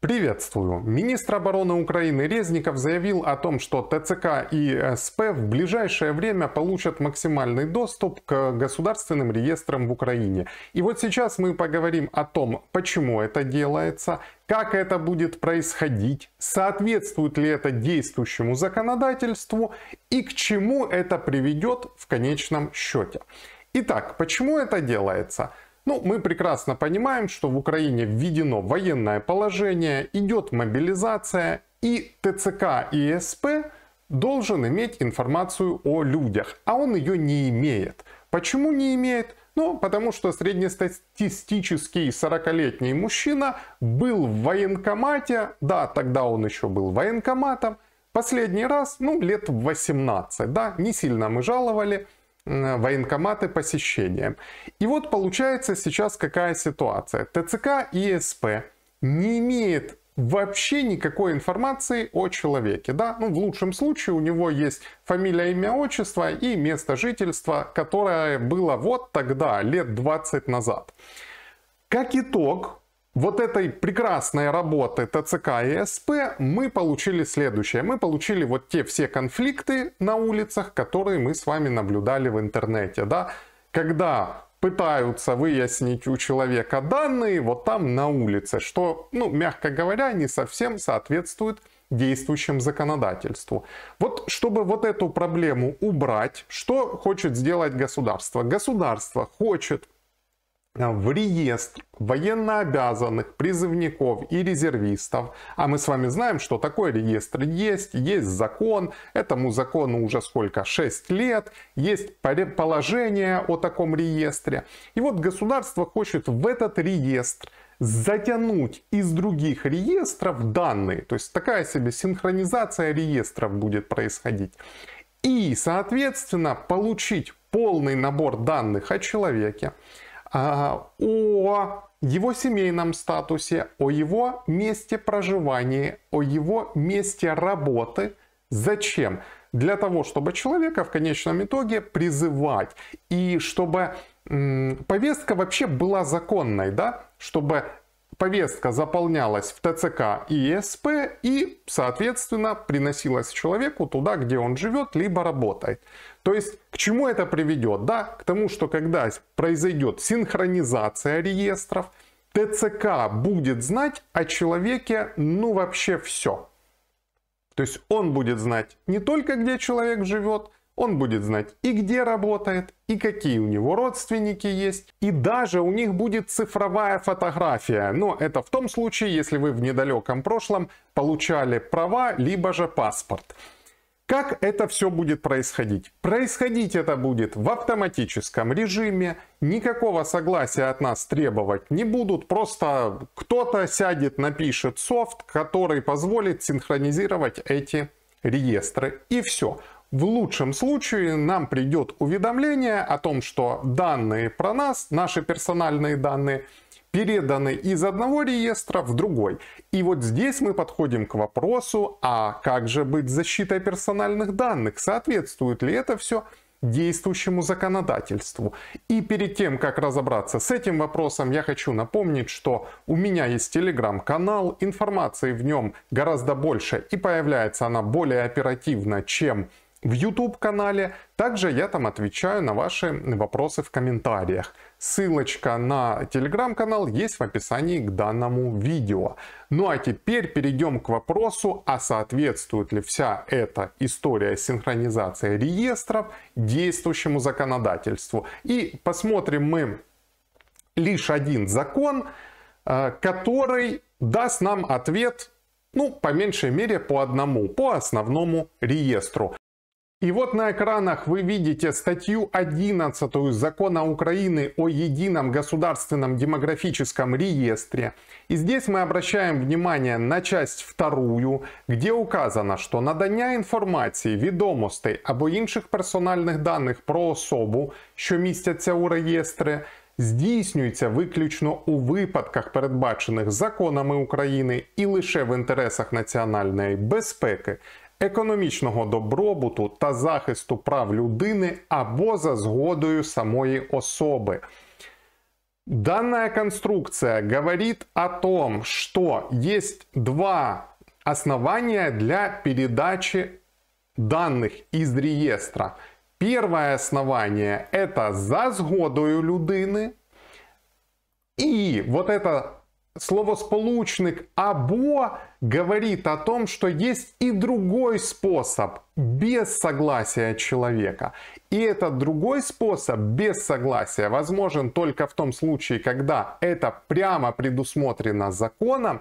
Приветствую. Министр обороны Украины Резников заявил о том, что ТЦК и СП в ближайшее время получат максимальный доступ к государственным реестрам в Украине. И вот сейчас мы поговорим о том, почему это делается, как это будет происходить, соответствует ли это действующему законодательству и к чему это приведет в конечном счете. Итак, почему это делается? Ну, мы прекрасно понимаем, что в Украине введено военное положение, идет мобилизация, и ТЦК и СП должен иметь информацию о людях, а он ее не имеет. Почему не имеет? Ну, потому что среднестатистический 40-летний мужчина был в военкомате, да, тогда он еще был военкоматом, последний раз, ну, лет 18, да, не сильно мы жаловали, Э, военкоматы посещения. И вот получается сейчас какая ситуация. ТЦК и СП не имеет вообще никакой информации о человеке. Да, ну в лучшем случае у него есть фамилия, имя, отчество и место жительства, которое было вот тогда, лет 20 назад. Как итог, вот этой прекрасной работы ТЦК и СП мы получили следующее. Мы получили вот те все конфликты на улицах, которые мы с вами наблюдали в интернете. Да? Когда пытаются выяснить у человека данные вот там на улице, что, ну, мягко говоря, не совсем соответствует действующему законодательству. Вот чтобы вот эту проблему убрать, что хочет сделать государство? Государство хочет в реестр военнообязанных призывников и резервистов. А мы с вами знаем, что такой реестр есть, есть закон, этому закону уже сколько, 6 лет, есть положение о таком реестре. И вот государство хочет в этот реестр затянуть из других реестров данные. То есть такая себе синхронизация реестров будет происходить. И, соответственно, получить полный набор данных о человеке, а, о его семейном статусе, о его месте проживания, о его месте работы. Зачем? Для того, чтобы человека в конечном итоге призывать и чтобы повестка вообще была законной, да, чтобы повестка заполнялась в ТЦК и СП и, соответственно, приносилась человеку туда, где он живет, либо работает. То есть, к чему это приведет? Да, к тому, что когда произойдет синхронизация реестров, ТЦК будет знать о человеке, ну, вообще все. То есть, он будет знать не только, где человек живет, он будет знать и где работает, и какие у него родственники есть, и даже у них будет цифровая фотография. Но это в том случае, если вы в недалеком прошлом получали права, либо же паспорт. Как это все будет происходить? Происходить это будет в автоматическом режиме, никакого согласия от нас требовать не будут, просто кто-то сядет, напишет софт, который позволит синхронизировать эти реестры и все в лучшем случае нам придет уведомление о том, что данные про нас, наши персональные данные, переданы из одного реестра в другой. И вот здесь мы подходим к вопросу, а как же быть с защитой персональных данных? Соответствует ли это все действующему законодательству. И перед тем, как разобраться с этим вопросом, я хочу напомнить, что у меня есть телеграм-канал, информации в нем гораздо больше и появляется она более оперативно, чем в YouTube-канале. Также я там отвечаю на ваши вопросы в комментариях. Ссылочка на телеграм-канал есть в описании к данному видео. Ну а теперь перейдем к вопросу, а соответствует ли вся эта история синхронизации реестров действующему законодательству. И посмотрим мы лишь один закон, э, который даст нам ответ ну, по меньшей мере, по одному, по основному реестру. И вот на экранах вы видите статью 11 закона Украины о едином государственном демографическом реестре. И здесь мы обращаем внимание на часть вторую, где указано, що надання інформації, відомостей або інших персональних даних про особу, що містяться у реєстрі, здійснюється виключно у випадках, передбачених законами України і лише в інтересах національної безпеки. економічного добробуту та захисту прав людини або за згодою самої особи. Данная конструкция говорит о том, что есть два основания для передачи данных из реестра. Первое основание – это за згодою людини. И вот это Словосполучник «або» говорит о том, что есть и другой способ без согласия человека. И этот другой способ без согласия возможен только в том случае, когда это прямо предусмотрено законом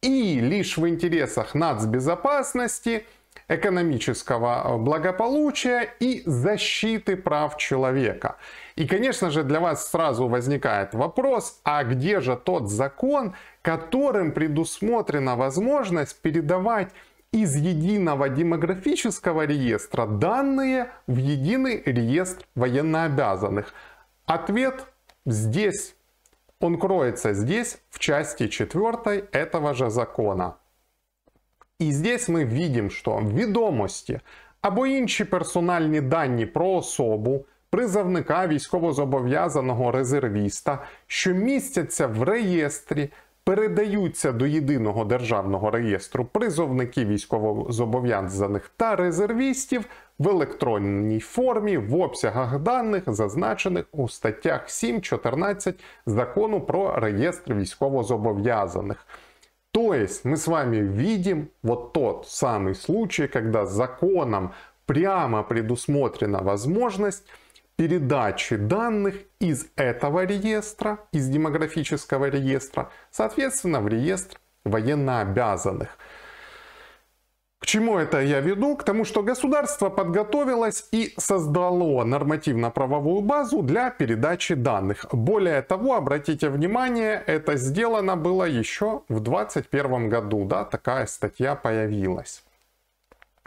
и лишь в интересах нацбезопасности – экономического э, благополучия и защиты прав человека. И, конечно же, для вас сразу возникает вопрос, а где же тот закон, которым предусмотрена возможность передавать из единого демографического реестра данные в единый реестр военнообязанных? Ответ здесь. Он кроется здесь, в части 4 этого же закона. І здесь мы видим, что відомості або інші персональні дані про особу, призовника військовозобов'язаного резервіста, що містяться в реєстрі, передаються до єдиного державного реєстру призовників військовозобов'язаних та резервістів в електронній формі в обсягах даних, зазначених у статтях 7-14 закону про реєстр військовозобов'язаних. То есть мы с вами видим вот тот самый случай, когда законом прямо предусмотрена возможность передачи данных из этого реестра, из демографического реестра, соответственно, в реестр военнообязанных. обязанных. К чему это я веду? К тому, что государство подготовилось и создало нормативно-правовую базу для передачи данных. Более того, обратите внимание, это сделано было еще в 2021 году, да, такая статья появилась.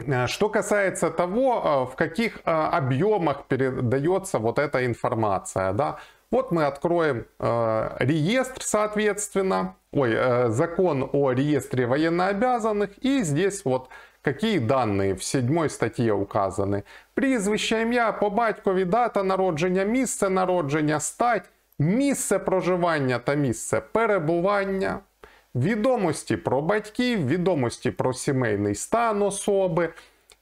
Э, что касается того, э, в каких э, объемах передается вот эта информация, да, вот мы откроем э, реестр, соответственно, ой, э, закон о реестре военнообязанных, и здесь вот Какие данные в седьмой статті указаны? Прізвище, ім'я, по батькові, дата народження, місце народження, стать, місце проживання та місце перебування, відомості про батьків, відомості про сімейний стан особи,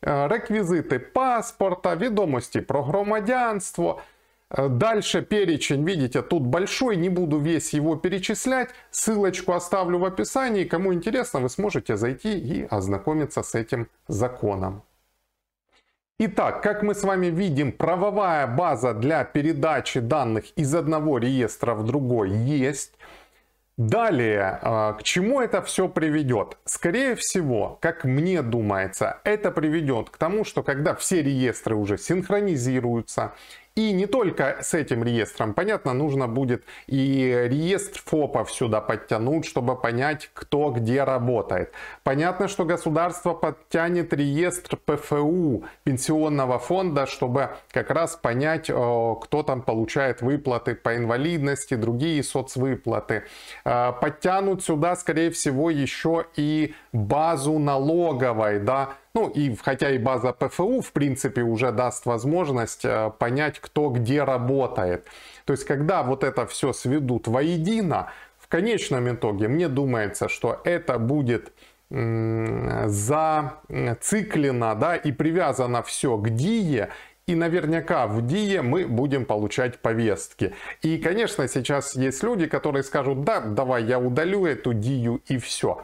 е, реквізити паспорта, відомості про громадянство. Э, дальше перечень, видите, тут большой, не буду весь его перечислять. Ссылочку оставлю в описании. Кому интересно, вы сможете зайти и ознакомиться с этим законом. Итак, как мы с вами видим, правовая база для передачи данных из одного реестра в другой есть. Далее, э, к чему это все приведет? Скорее всего, как мне думается, это приведет к тому, что когда все реестры уже синхронизируются и не только с этим реестром. Понятно, нужно будет и реестр ФОПов сюда подтянуть, чтобы понять, кто где работает. Понятно, что государство подтянет реестр ПФУ, пенсионного фонда, чтобы как раз понять, э, кто там получает выплаты по инвалидности, другие соцвыплаты. Э, подтянут сюда, скорее всего, еще и базу налоговой, да, ну и хотя и база ПФУ, в принципе, уже даст возможность э, понять, кто где работает. То есть, когда вот это все сведут воедино, в конечном итоге, мне думается, что это будет зациклено да, и привязано все к ДИЕ, и наверняка в ДИЕ мы будем получать повестки. И, конечно, сейчас есть люди, которые скажут, да, давай я удалю эту ДИЮ и все.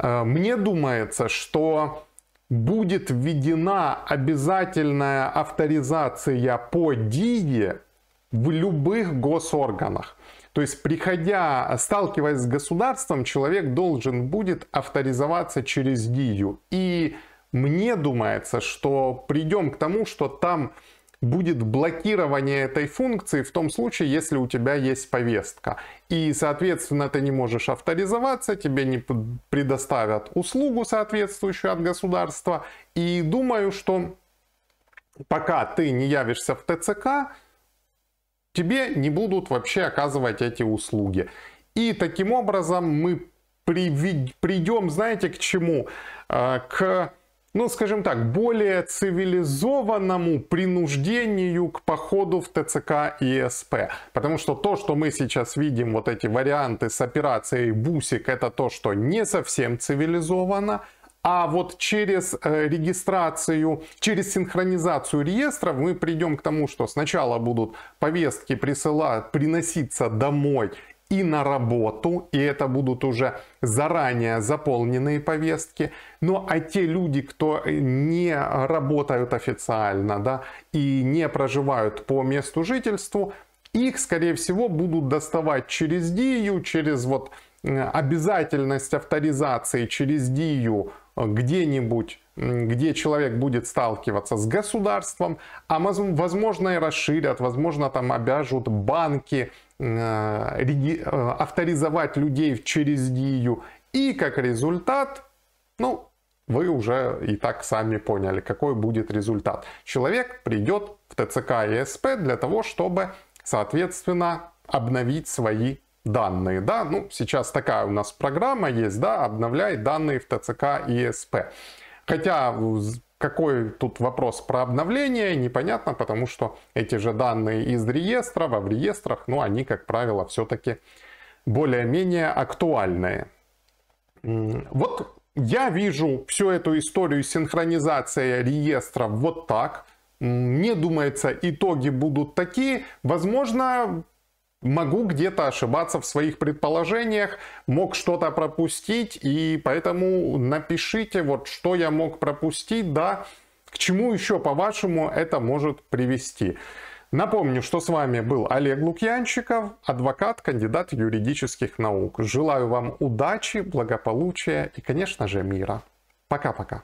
Э, мне думается, что будет введена обязательная авторизация по ДИЕ в любых госорганах. То есть, приходя, сталкиваясь с государством, человек должен будет авторизоваться через ДИЮ. И мне думается, что придем к тому, что там будет блокирование этой функции в том случае, если у тебя есть повестка. И, соответственно, ты не можешь авторизоваться, тебе не предоставят услугу соответствующую от государства. И думаю, что пока ты не явишься в ТЦК, тебе не будут вообще оказывать эти услуги. И таким образом мы придем, знаете, к чему? Э, к ну, скажем так, более цивилизованному принуждению к походу в ТЦК и СП. Потому что то, что мы сейчас видим, вот эти варианты с операцией «Бусик», это то, что не совсем цивилизованно. А вот через э, регистрацию, через синхронизацию реестров мы придем к тому, что сначала будут повестки присыла, приноситься домой и на работу, и это будут уже заранее заполненные повестки. Ну а те люди, кто не работают официально да, и не проживают по месту жительству, их, скорее всего, будут доставать через Дию, через вот обязательность авторизации через Дию э, где-нибудь, где человек будет сталкиваться с государством, а возможно и расширят, возможно там обяжут банки Э, э, авторизовать людей через ДИЮ. И как результат, ну, вы уже и так сами поняли, какой будет результат. Человек придет в ТЦК и СП для того, чтобы, соответственно, обновить свои данные. Да? Ну, сейчас такая у нас программа есть, да, обновляй данные в ТЦК и СП. Хотя какой тут вопрос про обновление, непонятно, потому что эти же данные из реестра, во в реестрах, ну, они, как правило, все-таки более-менее актуальные. Вот я вижу всю эту историю синхронизации реестров вот так. Мне думается, итоги будут такие. Возможно, Могу где-то ошибаться в своих предположениях, мог что-то пропустить, и поэтому напишите, вот что я мог пропустить, да, к чему еще, по-вашему, это может привести. Напомню, что с вами был Олег Лукьянчиков, адвокат, кандидат юридических наук. Желаю вам удачи, благополучия и, конечно же, мира. Пока-пока.